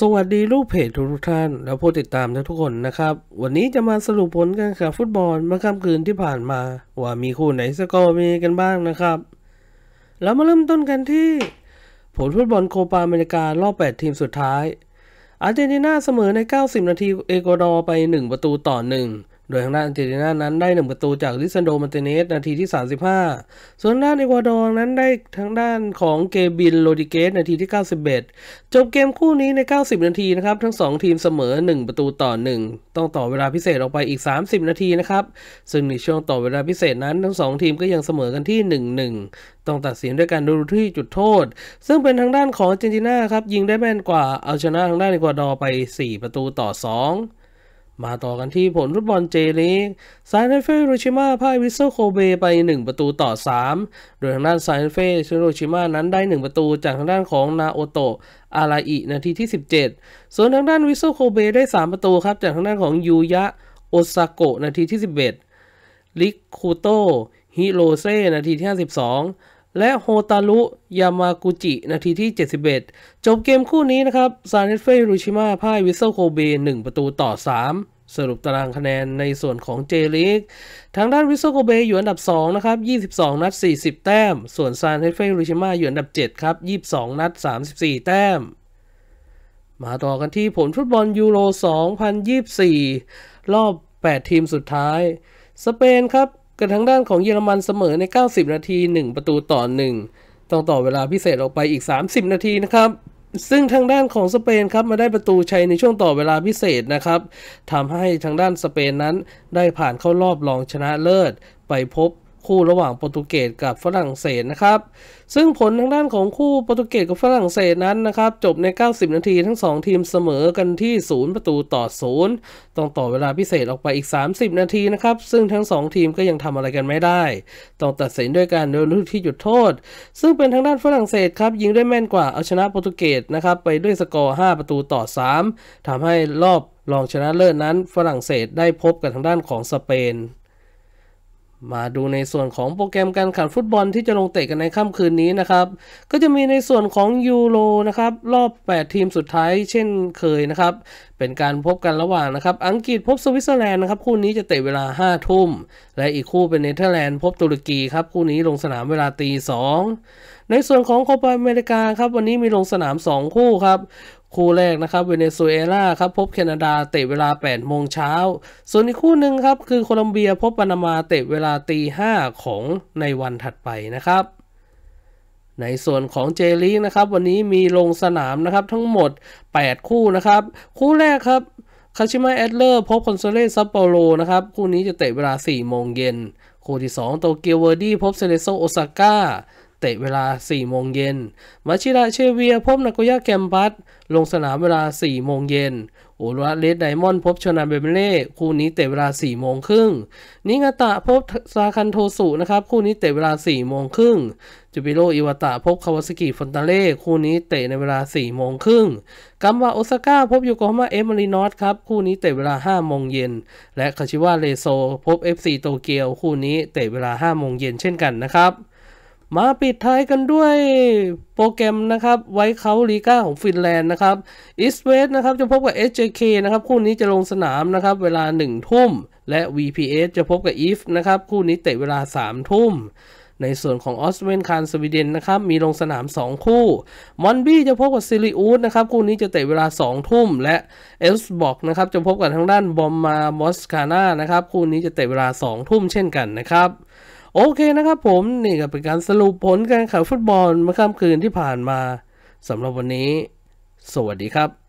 สวัสดีลูกเพจทุกท่านและผู้ติดตามทุกคนนะครับ วันนี้จะมาสรุปผลการแข่งฟุตบอลเมื่อค่ำคืนที่ผ่านมา ว่ามีคู่ไหนสกอร์มีกันบ้างนะครับ แล้วมาเริ่มต้นกันที่ ผลฟุตบอลโคปาอเมริการอบ 8 ทีมสุดท้าย อาร์เจนตินาเสมอใน 90 นาทีเอกวาดอร์ไป 1 ประตูต่อ1โดยทางด้านอเจตินานั้นได้ 1 ประตูจากลิซันโดมันเตเนสนาทีที่ 35 ส่วนด้านเอกวาดอร์นั้นได้ทางด้านของเกบินโรดิเกสนาทีที่ 91 จบเกมคู่นี้ใน 90 นาทีนะครับ ทั้ง 2 ทีมเสมอ 1 ประตูต่อ 1 ต้องต่อเวลาพิเศษออกไปอีก 30 นาทีนะครับ ซึ่งในช่วงต่อเวลาพิเศษนั้น ทั้ง 2 ทีมก็ยังเสมอกันที่ 1-1 ต้องตัดสินด้วยการดูที่จุดโทษ ซึ่งเป็นทางด้านของเจนติน่าครับยิงได้แม่นกว่าเอาชนะ ทางด้านเอกวาดอร์ไป4 ประตูต่อ 2มาต่อกันที่ผลฟุตบอลเจลีกไซเนเฟโรชิมาพ่ายวิเซอร์โคเบไป 1 ประตูต่อ 3 โดยทางด้านไซเนเฟ่โรชิมานั้นได้ 1 ประตูจากทางด้านของนาโอโตะอาราอินาทีที่ 17 ส่วนทางด้านวิเซอร์โคเบได้ 3 ประตูครับจากทางด้านของยูยะโอซาโกะนาทีที่ 11ลิคูโตฮิโรเซนาทีที่ 52 และโฮตารุยามากุจินาทีที่ 71 จบเกมคู่นี้นะครับซานเฟเฟรชิมาพ่ายวิเซลโคเบ1 ประตูต่อ 3สรุปตารางคะแนนในส่วนของเจลิก ทางด้านวิโซโกเบอยู่อันดับ 2 นะครับ 22 นัด 40 แต้ม ส่วนซานเฮเฟริชิมาอยู่อันดับ 7 ครับ 22 นัด 34 แต้ม มาต่อกันที่ผลฟุตบอลยูโร 2024 รอบ 8 ทีมสุดท้าย สเปนครับ กับทางด้านของเยอรมันเสมอใน 90 นาที 1 ประตูต่อ1ต้องต่อเวลาพิเศษออกไปอีก 30 นาทีนะครับซึ่งทางด้านของสเปนครับมาได้ประตูชัย ในช่วงต่อเวลาพิเศษนะครับทำให้ทางด้านสเปนนั้นได้ผ่านเข้ารอบรองชนะเลิศ ไปพบคู่ระหว่างโปรตุเกสกับฝรั่งเศสนะครับ ซึ่งผลทางด้านของคู่โปรตุเกสกับฝรั่งเศสนั้นนะครับจบใน 90 นาทีทั้ง 2 ทีมเสมอกันที่ 0 ประตูต่อ 0 ต้องต่อเวลาพิเศษออกไปอีก 30 นาทีนะครับ ซึ่งทั้ง2ทีมก็ยังทำอะไรกันไม่ได้ ต้องตัดสินด้วยการโดนลูกที่หยุดโทษ ซึ่งเป็นทางด้านฝรั่งเศสครับยิงได้แม่นกว่าเอาชนะโปรตุเกสนะครับไปด้วยสกอร์ 5 ประตูต่อ 3 ทำให้รอบรองชนะเลิศนั้น ฝรั่งเศสได้พบกับทางด้านของสเปนมาดูในส่วนของโปรแกรมการแข่งฟุตบอลที่จะลงเตะกันในค่ำคืนนี้นะครับ ก็จะมีในส่วนของยูโรนะครับ รอบ 8 ทีมสุดท้าย เช่นเคยนะครับ เป็นการพบกันระหว่างนะครับ อังกฤษพบสวิตเซอร์แลนด์นะครับ คู่นี้จะเตะเวลา 5 ทุ่ม และอีกคู่เป็นเนเธอร์แลนด์พบตุรกีครับ คู่นี้ลงสนามเวลาตีสองในส่วนของโคปาอเมริกาครับวันนี้มีลงสนาม 2 คู่ครับคู่แรกนะครับเวเนซุเอลาครับพบแคนาดาเตะเวลา 8 โมงเช้า ส่วนอีกคู่หนึ่งครับคือโคลอมเบียพบปานามาเตะเวลาตี 5 ของในวันถัดไปนะครับ ในส่วนของเจลีกนะครับวันนี้มีลงสนามนะครับทั้งหมด 8 คู่นะครับคู่แรกครับคาชิมาแอดเลอร์พบคอนโซเลซัปโปโรนะครับคู่นี้จะเตะเวลา 4 โมงเย็น คู่ที่2โตเกียวเวอร์ดี้พบเซเลโซโอซาก้าเตะเวลา 4 โมงเย็นมาชิระเชเวียพบนากุยะแกมบัสลงสนามเวลา4โมงเย็นโอระเลดไดมอนด์พบชนาเบเบเล่คู่นี้เตะเวลา 4 โมงครึ่งนิงาตะพบ ซาคันโทสุนะครับคู่นี้เตะเวลา 4 โมงครึ่งจูบิโรอิวาตะพบคาวาสกิฟอนตาเล่คู่นี้เตะในเวลา4โมงครึ่งกัมบาโอซาก้าพบโยโกฮาม่าเอมารีนอสครับ คู่นี้เตะเวลา5โมงเย็นและคาชิวะเลโซพบเอฟซีโตเกียวคู่นี้เตะเวลา5โมงเย็นเช่นกันนะครับมาปิดท้ายกันด้วยโปรแกรมนะครับไว้เขาลีกาของฟินแลนด์นะครับอิสเวสนะครับจะพบกับ SJK นะครับคู่นี้จะลงสนามนะครับเวลา 1 ทุ่ม และ VPS จะพบกับอีฟนะครับคู่นี้เตะเวลา3ทุ่ม ในส่วนของออสเวนคารสวีเดนนะครับมีลงสนาม 2 คู่มอนบี้จะพบกับซิลิอูสนะครับคู่นี้จะเตะเวลา 2 ทุ่มและเอลส์บอกนะครับจะพบกับทางด้านบอมมาบอสคาน่านะครับคู่นี้จะเตะเวลา 2 ทุ่มเช่นกันนะครับโอเคนะครับผมนี่ก็เป็นการสรุปผลการแข่งฟุตบอล เมื่อค่ำคืนที่ผ่านมาสำหรับวันนี้ สวัสดีครับ